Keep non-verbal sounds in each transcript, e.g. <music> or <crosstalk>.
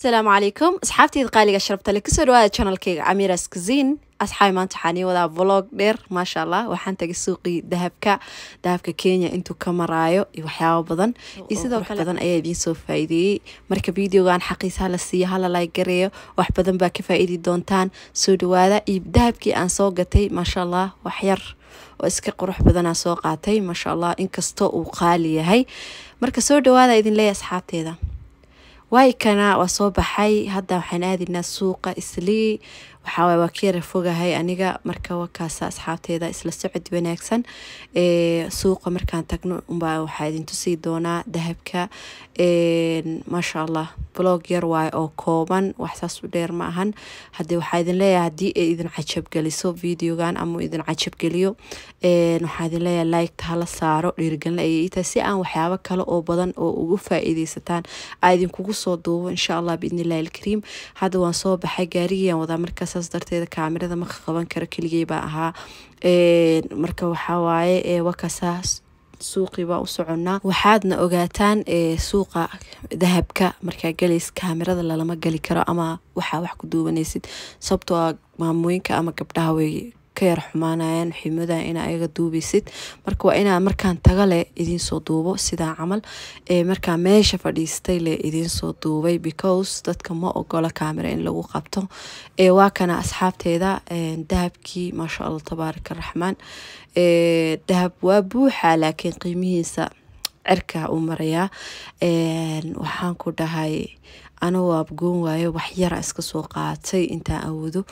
asalaamu calaykum asxaabteyda qaaliga sharabta le kusoo dhawaada janalkayga camiras kaziin asxaabi maanta waxaan ii wadaa vlog dheer maasha allah waxaan tagay suuqii dahabka dahabka kenya intuu ka maraayo iyo waxyaabo badan iyo sidoo kale badan ayaa idiin soo faa'iideeyey marka videogan xaqiisa hala siiyo hala laagareeyo wax badan baa ka faa'iidi doontaan soo dhawaada iyo dahabkii aan soo gatay maasha allah wax yar oo iska qurux badanaa soo qaatay maasha allah inkastoo uu qaali yahay marka soo waa ikana waa soo baxay hadda waxaan aadaynaa suuqa islii waxaaway waa ka yara fogahay aniga marka wakaasa asxaabteeda isla socod wanaagsan suuqa markaan tagno unbaa waxaa idin tusi doonaa dahabka maasha allah blog yar waayo oo kooban wax saas u dheer ma ahan haddii waxaa idin leeyahay haddii ay idin cajabgeliso videogan ama idin cajabgeliyo waxaa idin leeyahay like-ta saaro dhiirigelin ayay ii tahay si aan waxyaabo kale oo badan oo ugu faa'iidaysataan aa idinkugu soo duubo insha allah biidnillahi alkariim hadda waan soo baxay gaarigiyaan wadaa markaas saas darteeda kaamirada maka qaban karo keligey baa ahaa marka waxawaaye wakasaas baa u soconnaa waxaadna ogaataan suuqa dahabka markaa gelays kaamirada lalama geli karo ama waxaa wax ku duubanaysid sababtoo a ah maamooyinka ama gabdhaha weeye ka yar xumaanayaan muxiimadan inaa iga duubeysid marka waa inaa markaan taga leh idiinsoo duubo sidaa camal markaa meesha fadhiistay leh idiinsoo duubay because dadka ma ogola camera in lagu qabto waa kana asxaabteeda dahabkii maasha allah tabaaraka raxmaan dahab waa buuxa laakiin qiimihiisa cirkaa u marayaa waxaan ku dhahay ana waabgoon waayo waxyaraa iska soo qaatay intaa awoodo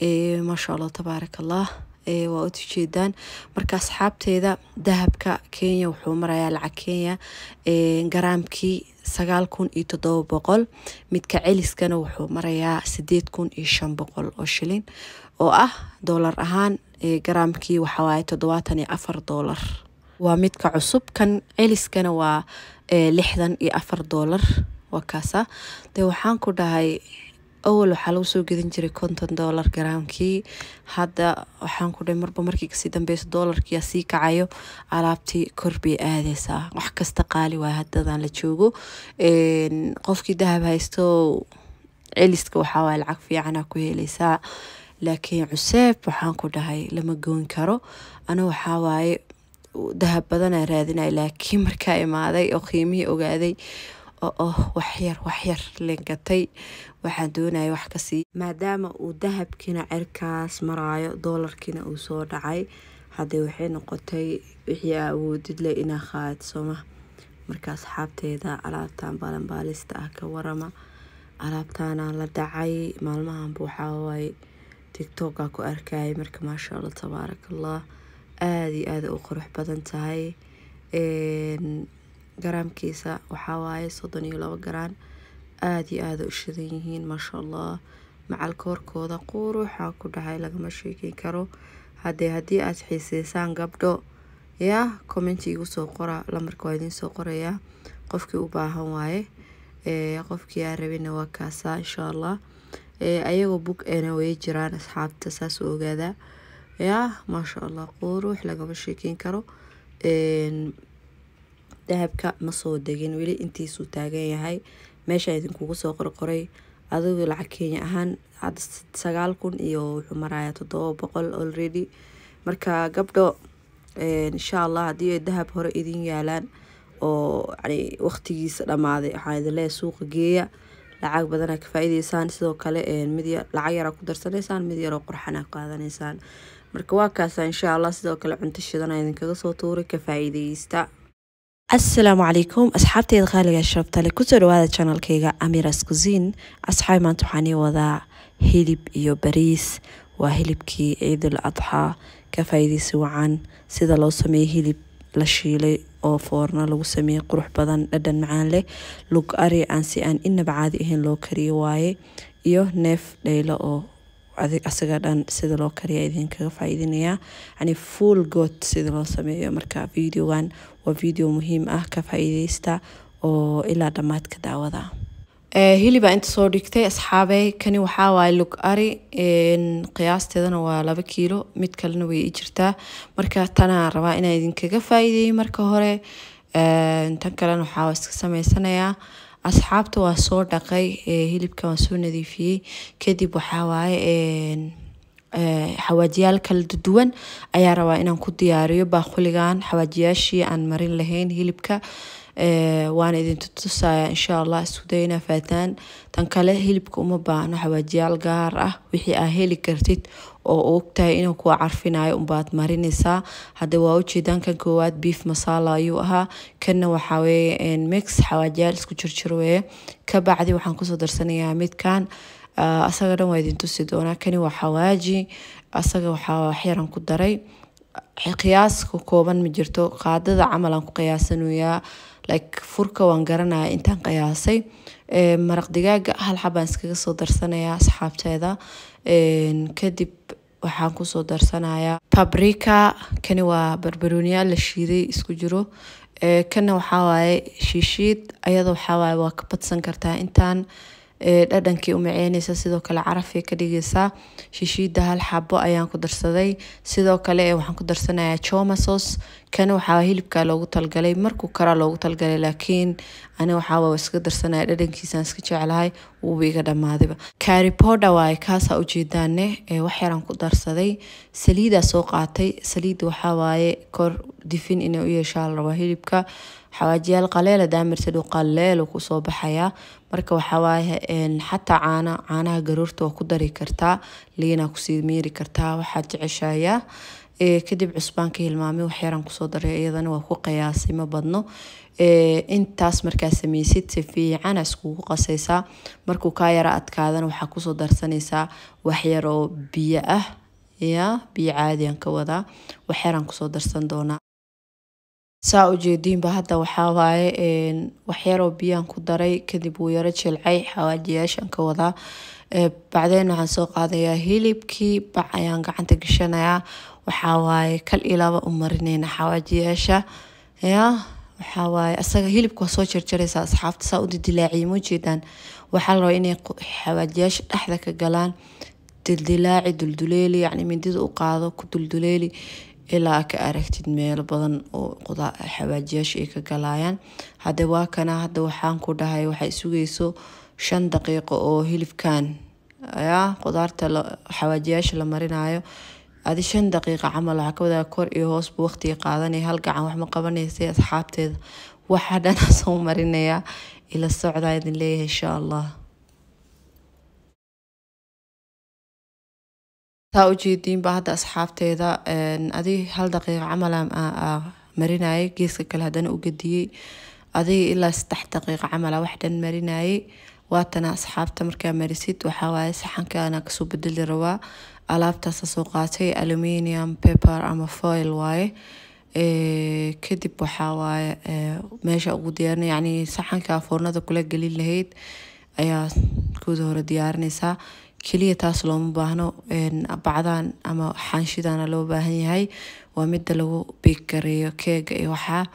maasha allah tabaaraka allah waa u jeedaan marka asxaabteeda dahabka kenya wuxuu marayaa lacag kenya garaamkii sagaal kun iyo todoba boqol midka celiskana wuxuu marayaa sideed kun iyo shan boqol oo shilin oo ah dolar ahaan garaamkii waxawaaye toddobaatan iyo afar doolar waa midka cusub kan celiskana waa lixdan iyo afar dolar waa kaasa dee waxaan ku dhahay Oh, awal waxaa lagu soo gadan jiray konton dollar garaamkii hadda waxaan ku dhahay marba markii kasii dambeyso doolarkia sii kacayo alaabtii korbay aadeysaa wax kasta qaali waa haddadan la joogo qofkii dahab haysto celiska waxaawaay lacag fiicana ku heleysaa laakiin cuseeb waxaan ku dhahay lama goyn karo ana waxaa dahab badanaa raadinay laakiin markaa imaaday oo qiimihii ogaaday oo waxyar waxyar lengatay waxaa doonaya wax kasii maadaama uu dahabkiina cirkaas maraayo doolarkiina uu soo dhacay haddee waxay noqotay wixii awoodid leh inaa qaad sooma marka asxaabteeda alaabtan baalanbaalista ah ka warama alaabtaana la dhacay maalmahanba waxaawaaye tiktoka ku arkayay marka maasha allah tabaarakallah aada iyo aada u qurux badan tahay garaamkiisa waxaa waaye soddon iyo labo garaan aada iyo aada u shidan yihiin maasha allah macalka horkooda quruuxa ku dhahay lagama sheekeyn karo haddee haddii aad xiiseysaan gabdho ya commenti igu soo qora lamarka waa idiin soo qorayaa qofkii u baahan waaye qofkii aa rabina waa kaasa insha allah ayagoo bug ena way jiraan asxaabta saas u ogaadaa yaa maasha allah quruux lagama sheekeyn karo dahabka masoo degin weli intiisuu taagan yahay meesha idinkugu soo qorqoray adigu lacag kenya ahaan sagaal kun iyo wuxuu marayaa toddoba boqol already marka gabdho insha allah haddii dahab hore idin yaalaan oo yani waqtigiisa dhammaaday waxaa idin suuqa geeya lacag badana ka faa sidoo kale midyar lacag yaraa ku darsanaysaan mid yaroo qurxana qaadanaysaan marka waa kaasa insha allah sidoo kale cunto shidana idinkaga soo tuuray ka faa asalaamu calaykum asxaabteyda qaaliga sharabtale kusoo dhawaada janalkayga amiras kusin asxaab maanta waxaan ii wadaa hilib iyo bariis waa hilibkii ciidul adxaa ka faa'iidaysi wacan sida loo sameeyey hilib la shiilay oo foorno lagu sameeyey qurux badan dhadhan macaan leh lug ari aan si aan inaba caadi ahayn loo kariyo waaye iyo neef dhaylo oo asaga dhan sida loo kariya idinkaga faa'iidinayaa yani full good sida loo sameeyo marka videogan waa video muhiim ah ka faa'iideysta oo ilaa dhammaadka daawada eh, hilibaa inta soo dhigtay asxaabey kani waxaa waaye lug ari qiyaasteedana waa laba kiilo mid kalena way i jirtaa marka tanaa rabaa inaan idinkaga faa'iideeyey marka hore eh, tan kalena waxaa iska sameysanayaa asxaabta waa soo dhaqay eh, hilibka waan soo nadiifiyey kadib waxaa waaye Eh, xawaajiyaal kala duwan ayaa rabaa inaan ku diyaariyo baaquligan xawaajiyaashii aan marin lahayn hilibka eh, waana idintu tusaya insha allah iskuday inaa faataan tan kale hilibka uma baahno xawaajiyaal gaar ah wixii aa heli kartid oo ogtahay inuu kua carfinayo unbaad marinaysaa hadda waa ujeedaan kan koowaad beef masala ayuu ahaa kanna waxaa mix xawaajiyaal isku jirjirweeye ka bacdi waxaan kusoo darsanayaa midkan Ah, asaga dhan waa idin tusi doonaa kani waa xawaaji asaga waxaa waxyaran ku daray qiyaaska kooban ma jirto qaadada camal ku qiyaasanayaa like furka waan garanaya intaan qiyaasay eh, maraq digaaga hal xabaan iskaga soo darsanaya asxaabteeda kadib waxaan kusoo darsanayaa babrika kani waa barbarooniya la shiiday isku jiro eh, kana waxaa waaye shiishiid ayada waxaa waaye waa ka badsan kartaa intaan dhadhankii u maceyneysa sidoo kale carafay ka dhigeysaa shishiida hal xabo ayaan ku darsaday sidoo kale waxaan ku darsanayaa chomasos kana waxaa hilibka loogu talgalay markuu karaa loogu talgalay laakiin ani waxaa iska darsanaya dhadhankiisaan iska jeclahay wuuba iga dhamaadayba caripoda waaye kaasaa ujeedaane waxyaran ku darsaday saliidaa soo qaatay saliidda waxaa waaye kor difin inay u yeeshaa la hilibka xawaajiyaal qaleela daamirtadhu qaleelu kusoo baxayaa marka waxawaaye xataa caana caanaha garoorta waa ku dari kartaa liinaa kusii miiri kartaa waxaad jeceshayaa kadib cusbaanka hilmaami waxyaran kusoo daray iyadana waa ku qiyaasay ma badno intaas markaa sameysid si fiican iskugu qasaysaa markuu kaa yara adkaadana waxaa kusoo darsanaysaa waxyar biyo ah ya biyo caadiyan ka wadaa waxyaran kusoo darsan doonaa saa ujeediinba hadda waxaa waaye waxyaroo biyaan ku daray kadib wuu yaro jilcay xawaajiyaashaan ka wadaa bacdeen waxaan soo qaadayaa hilibkii bac ayaan gacanta gashanayaa waxaa waaye kal ilaaba u marineyna xawaajiyaasha ya waxaa waaye asaga hilibka soo jarjaraysaa asxaabta saa u dildilaaciya ma ujeedaan waxaa la rabaa inay xawaajiyaasha dhexda ka galaan dildilaaci dulduleeli yacni mindida u qaado ku dulduleeli ilaa ka aragtid meelo badan oo xawaajiyaasha ay ka galaayaan hade waa kana hada waxaan ku dhahay waxay sugayso shan daqiiqo oo hilibkan ya qudaarta xawaajiyaasha la marinaayo adi shan daqiiqa camal waxaa ka wadaga kor iyo hoosba waqtiga qaadanaya hal gacan waxma qabanaysa asxaabteeda waxaa dhanaa soo marinayaa ila socdaa idin leeyahay insha allah taa ujeediinba hadda asxaabteeda adig hal daqiiqa camal marinayay geeska kale hadana u gadiyey adiga ilaa saddex daqiiqa camala wax dhan marinayay waatana asxaabta markaa marisid waxawaaye saxankaana kasoo bedeli rabaa alaabtaasa soo qaatay aluminium paper ama foil waaye kadib waxawaaye e, meesha ugu diyaarin yani saxanka foornada kula gelin lahayd ayaa kuda hore diyaarinaysaa keliya taas looma baahno bacdaan ama xaanshidana loo baahan yahay waa midda lagu biggareeyo keega iyo waxaa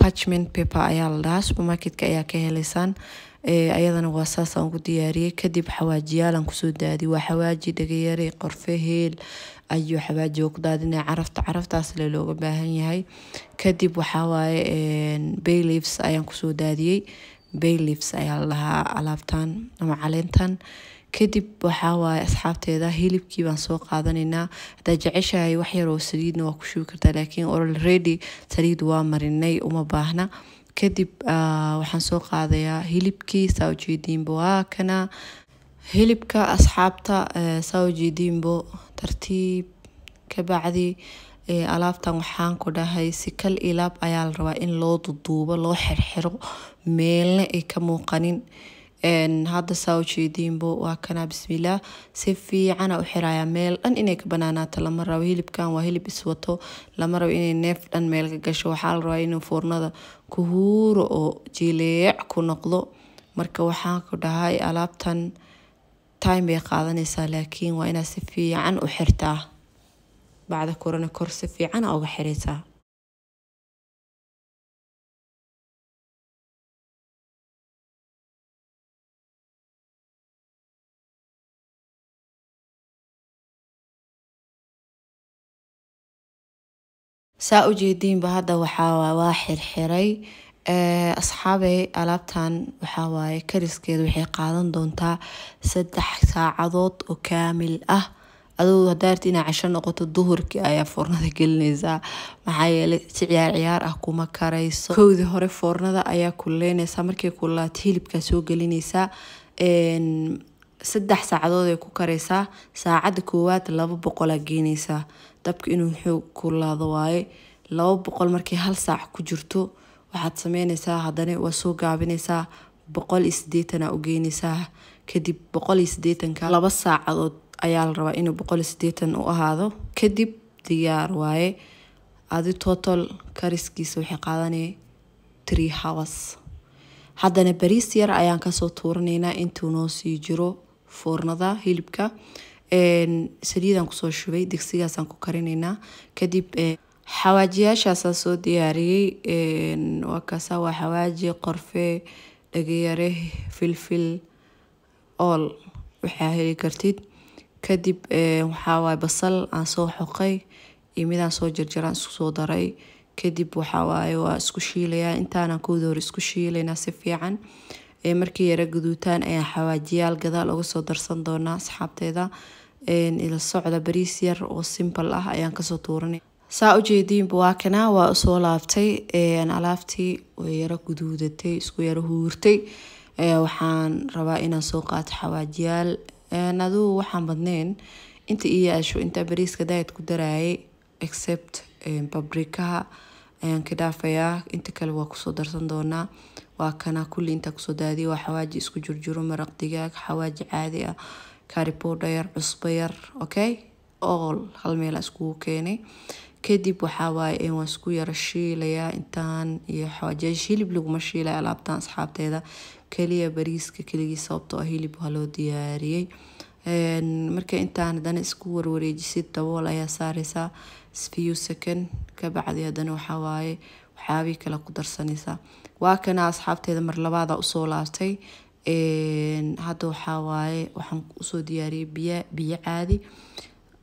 parchment paper ayaa la supermarketka ayaa ka helaysaan ayadana waa saasaan ugu diyaariyey kadib xawaajiyaalan kusoo daadi waa xawaaji dhagayare qorfe heel ayuu xawaaji ku daadinaya carafta caraftaas le looga baahan yahay kadib waxawaaye baylifs ayaan kusoo daadiyey baylifs ayaa la alaabtan ama caleentan kadib waxaa waaye asxaabteeda hilibkii baan soo qaadanaynaa haddaad jeceshahay wax yar saliidna waa ku shubi kartaa laakiin oral saliid waa marinay uma baahna kadib waxaan soo qaadayaa hilibkii saa ujeediinba waa kana hilibka asxaabta saa ujeediinbo tartiib ka alaabtan waxaan ku dhahay si ilaab ayaa la rabaa in loo duduubo loo xirxiro meelna ay ka muuqanin hadda saa ujeediinbo waa kanaa bismillaah si fiicana u xiraya meel dhan inay ka banaanaato lama rabo hilibkan waa hilib iswato lama rabo inay neef dhan meel ka gasho waxaa la rabaa inuu foornada ku huuro oo jileec ku noqdo marka waxaan ku dhahay alaabtan time bay qaadanaysaa laakiin waa inaad si fiican u xirtaa bacda korona kor si fiicana uga xiraysaa saa ujeediinba hadda waxaa waa xirxiray asxaabey alaabtan waxawaaye kariskeeda waxay qaadan doontaa saddex saacadood oo kaamil ah adou hadaa rabti inaa casho noqoto duhurkii ayaa foornada gelinaysaa maxaa yeeley si ciyaar ciyaar ah kuma karayso kowdii hore foornada ayaa kululaynaysaa markay kululaato hilibkaa soo gelinaysaa saddex saacadood ay ku karaysaa saacadda koowaad laba boqolaa geenaysaa dabka inuu muxuu kulaado waaye laba boqol markay hal saac ku jirto waxaad sameyneysaa haddana waa soo gaabineysaa boqol iyo sideetana u geyneysaa kadib boqol iyo sideetanka laba saacadood ayaa la rabaa inuu boqol iyo sideetan u ahaado kadib diyaar waaye adi total kariskiisa waxay qaadanaya tree hours haddana bariis yar ayaan kasoo tuuraneynaa intuu noo sii jiro foornada hilibka saliidaan kusoo shubay digsigaasaan ku karinaynaa kadib xawaajiyaashaasaan soo diyaariyey waa kaasa waa xawaaji qorfe dhageyare filfil ool waxaa heli kartid kadib waxaa basal aan soo xoqay iyo midaan soo jarjaraan isku soo daray kadib waxaawaaye waa isku shiilayaa intaanan kowda hore isku shiilaynaa si fiican ee markay yara guduutaan ayaa xawaajiyaal gadaal uga soo darsan doonaa asxaabteeda ila socda bariis yar oo simbal ah ayaan kasoo tuuranay saa ujeediinba waa kanaa waa usoo laabtay alaabtii way yaro guduudatay isku yaro huurtay waxaan rabaa inaan soo qaato xawaajiyaal adugu waxaan badnayn inta iyo asho intaa bariiska daayad ku daraayay except babrikaha ayaan ka dhaafayaa inta kale waa kusoo darsan doonaa waa kana kulli intaa kusoo daadiya waa xawaaji isku jurjuro maraq digaag xawaaji caadi ah kaaribowdha yar cusbo yar okay all hal meela iskugu keenay kadib waxaa waaye waan isku yara shiilayaa intaan iyo xawaajiyaasha hilib laguma shiilaya alaabtaan asxaabteeda keliya bariiska keligii sababtoo ah hilib waa loo diyaariyey marka intaan haddana isku warwareejisid dabool ayaa saaraysaa isfiyu second kabacdi haddana waxaa waaye kale ku darsanaysaa waa kana asxaabteeda mar labaada usoo laabtay hadda waxaa waaye waxaan usoo diyaariyay biyo biyo caadi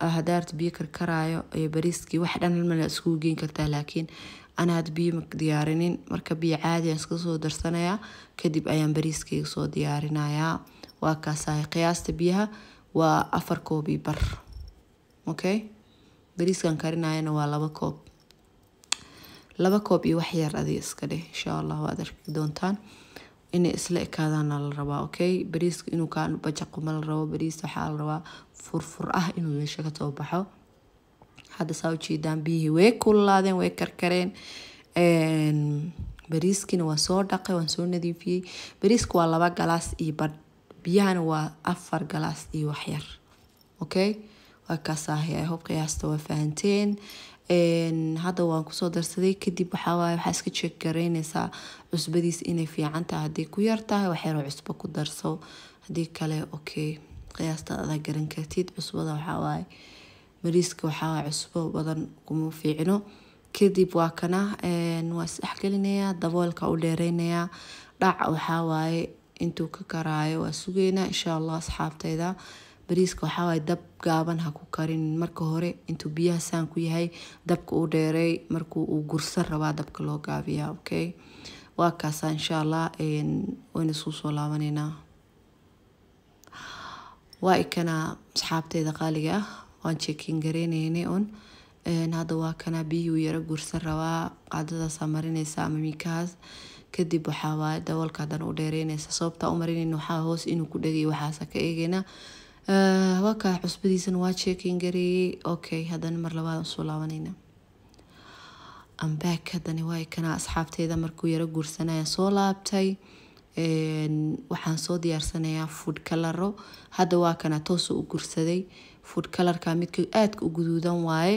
ah, hadaarta biyo karkaraayo iyo bariiskii wax dhan halmala iskugu geyn kartaa laakiin ana biyo ma diyaarinin marka biyo caadi aan iska darsanayaa kadib ayaan bariiskayga soo diyaarinayaa waa kaasahay qiyaasta biyaha waa afar koob bar okay bariiskan karinayana waa laba koob laba koob iyo wax yar adi iska dheh insha allah waad arki doontaan inay isla ekaadaana la rabaa okay bariiska inuu kaa bajaqo la rabo bariis waxaa la rabaa furfur ah inuu meesha ka soo baxo hadda saa ujeedaan biyihii way kululaadeen way karkareen bariiskiina waan soo dhaqay waan soo nadiifiyey bariiska waa laba galaas iyo badh biyahana waa afar galaas iyo waxyar okay waakaasahy hob qiyaasta waa fahanteen hadda waan kusoo darsaday kadib waxaawaay waxaa iska jeeg garaynaysaa cusbadiis inay fiican tahay haddii ku yar tahay wax cusbo ku darso haddii kale okay qiyaastan adaa garan kartid cusbada waxaawaaye mariiska waxaawaay cusbo badan kuma fiicno kadib waa kana waa isdhexgelinayaa daboolka u dheereynayaa dhac waxaawaaye intuu ka karaayo waa sugeynaa insha allah asxaabtayda bariiska waxaawaay dab gaaban ha ku karin marka hore intuu biyaha saan ku yahay dabka u dheeray markuu uu gursan rabaa dabka loo gaabiyaa okay waa kaasa insha allah wayna isku soo waa ikana asxaabteeda qaaliga ah waan jeekin gareyneynay un hadda waa kana biyihii uu yaro gursan rabaa qaadadaasaa marinaysa ama miikahaas kadib waxaa waaye haddana u dheereynaysa sababtaa u marinayna waxaa hoos inuu ku dhegay waxaasa ka eegayna Eh, waa kaa cusbadiisana waa sheekeyn gareeyey okay haddana mar labaad usoo laabanayna ambaak haddana waay kanaa asxaabteeda markuu yaro guursanaya soo laabtay waxaan soo diyaarsanayaa food kalaro hadda waa kana toosa u gursaday food kalarka midka aadka u guduudan waaye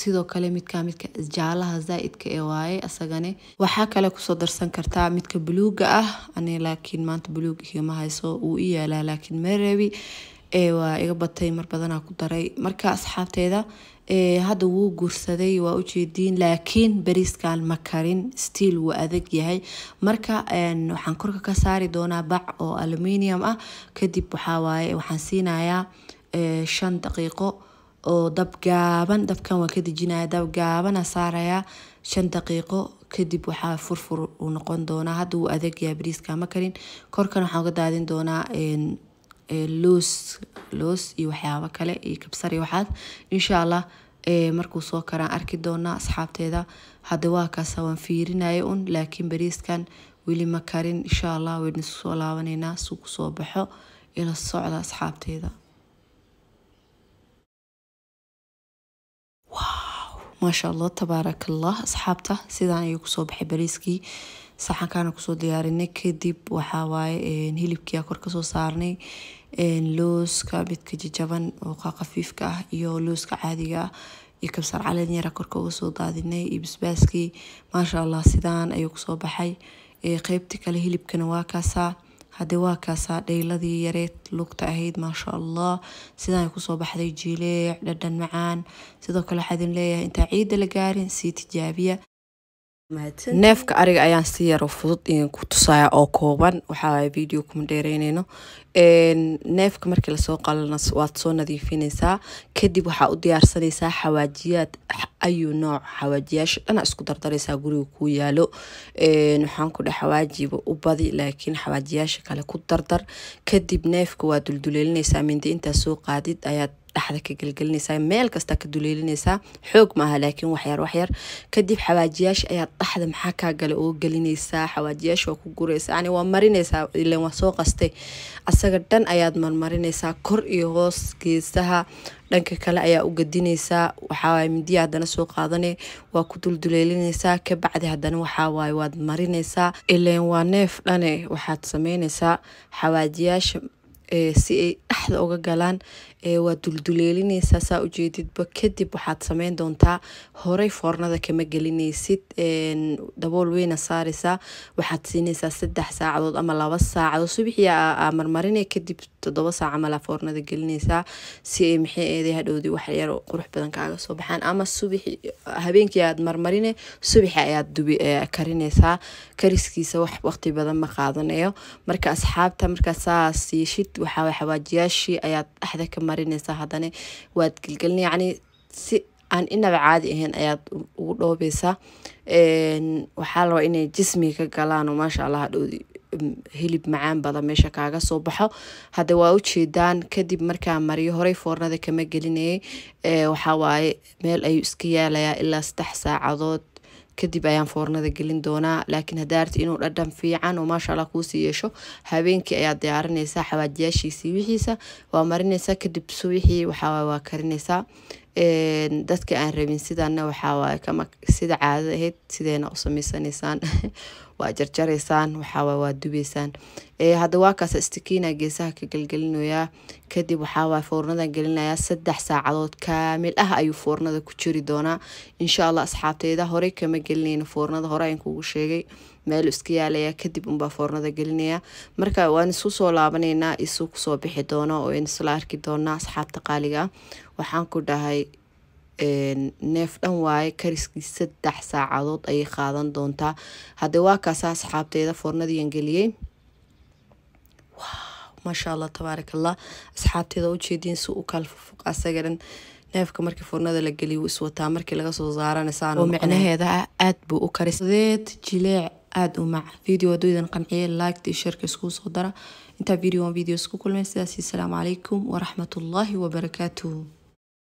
sidoo kale midka midka jaalaha zaa-idka ee waaye asagane waxaa kale kusoo darsan kartaa midka buluuga ah ani laakiin maanta buluug igama hayso wuu i yaalaa laakiin ma rabi waa iga batay mar badanaa ku daray marka asxaabteeda hadda wuu guursaday waa ujeediin laakiin bariiskan ma karin stiil wuu adag yahay marka waxaan korka ka saari doonaa bac oo aluminium ah kadib waxawaaye waxaan siinayaa shan daqiiqo oo dab gaaban dabkan waan ka dejinaya dab gaabana saaraya shan daqiiqo kadib waxaa furfur uu noqon doonaa hadda wuu adag yahay bariiska ma karin korkan waxaan uga daadin doonaa loos loos iyo waxyaabo kale iyo kabsar iyo waxaas insha allah markuu soo karaan arki doonaa asxaabteeda hadda waa kaasa waan fiirinaya un laakiin bariiskan weli ma karin insha allah waynu isku soo laabaneynaa suu kusoo baxo ila socda asxaabteeda maasha allah tabaarak allah asxaabta sidaan ayuu kusoo baxay bariiskii saxankaana kusoo diyaarinay kadib waxaa waaye hilibkiia kor kasoo saarnay looska midka jajaban oo khafiifka ah iyo looska caadiga ah iyo kabsar caleen yara korka uga daadinay iyo basbaaskii maasha allah sidaan ayuu kusoo baxay qeybta kale hilibkana waa kaasaa hadde waa kaasaa dheyladii yareed lugta ahayd maasha allah sidaan kusoo baxday jileec dhadhan macaan sidoo kale waxaadin leeyahay intaa ciidda la gaarin sii tijaabiya neefka ariga ayaan si yaro fudud ku tusaaya oo kooban waxaa video kuma dheereyneyno neefka markii lasoo qalana waad soo nadiifinaysaa kadib waxaa u diyaarsanaysaa xawaajiyaad ayuu nooc xawaajiyaasha dhana isku dardaraysaa guriga kuu yaalo waxaan ku dhe xawaajiba u badi laakiin xawaajiyaasha kale ku dardar kadib neefka waa dulduleelinaysaa mindi intaa soo qaadid ayaad dhexda ka gelgelinaysaa meel kasta ka duleelinaysaa xoog maaha laakiin waxyar waxyar kadib xawaajiyaasha ayaa dhexda maxaa kaa gale oo gelinaysaa xawaajiyaasha waa ku guraysaa yani waa marinaysaa ilan waa soo qastay asaga dhan ayaad marmarinaysaa kor iyo hoos geesaha dhanka kale ayaa u gadinaysaa waxawaaye mindiya haddana soo qaadane waa ku dulduleelinaysaa kabacdi haddana waxawaaye waad marinaysaa ileen waa neef dhane waxaad sameynaysaa xawaajiyaasha eh, si ay dhaxda uga galaan waad dulduleylineysaa saa ujeedidba kadib waxaad sameyn doontaa horey foornada kama gelineysid dabool weyna saareysaa waxaad siineysaa saddex saacadood ama laba saacadood subixii marmarine kadib toddoba saac camalaa foornada gelineysaa si ay maxay eeday hadhowdii wax qurux badan kaaga soo baxaan ama subixi habeenkii aad marmarine subaxi ayaad dubi karineysaa kariskiisa wax waqti badan ma qaadanayo marka asxaabta markaa saas yeeshid waxaa xawaajiyaashii ayaad dhexda ka marinaysaa haddana waad gelgelina yacni si aan inaba caadi ahayn ayaad ugu dhoobaysaa waxaa la rabaa inay jismiga ka galaan oo maasha allah hadhowdi um, hilib macaan badan meesha kaaga soo baxo hadde waa ujeedaan kadib markaa mariyo horey foornada kama gelinayay waxaa waaye meel ayuu iska yaalayaa ilaa saddex saacadood kadib ayaan foornada gelin doonaa laakiin haddaa arti inuu dhadhan fiican oo maashaalla kuusii yeesho habeenkii ayaad diyaarinaysaa xawaajiyaashiisii wixiisa waa marineysaa kadib subixii waxaa waa karineysaa dadka aan rabin sidaana waxaa kama sida caadada ahayd sideena u samaysanaysaan <laughs> waa jarjaraysaan waxaawaay waa dubeysaan hadda waa kaasa geesaha ka gelgelinayaa kadib waxaawaay foornadan gelinayaa saddex saacadood kaamil ah ayuu foornada ku jiri doonaa insha allah asxaabteyda horey kama gelinayna foornada hore aan kugu sheegay meel iska yaalaya kadib unbaa foornada gelinaya marka waan isu soo laabanaynaa isuu kusoo bixi doona oo n isla arki doonaa asxaabta qaaliga ah waxaan ku dhahay neef dhan waaye kariskii saddex saacadood ayay qaadan doontaa haddee waa kaasaa asxaabteeda foornadiian geliyey maasha allah tabaarak allah asxaabteeda ujeediin si u kalfafuq asaga dhan neefka markii foornada la geliy iswataa markii laga soo saarana saanoo micnaheeda ah buu u karisadeed jileec aada u mac video hadduydan qanciye liked iyo sharka iskuu soo dara intaa video on video isku kulmay sidaasi asalaamu calaykum waraxmatullaahi wabarakaatuh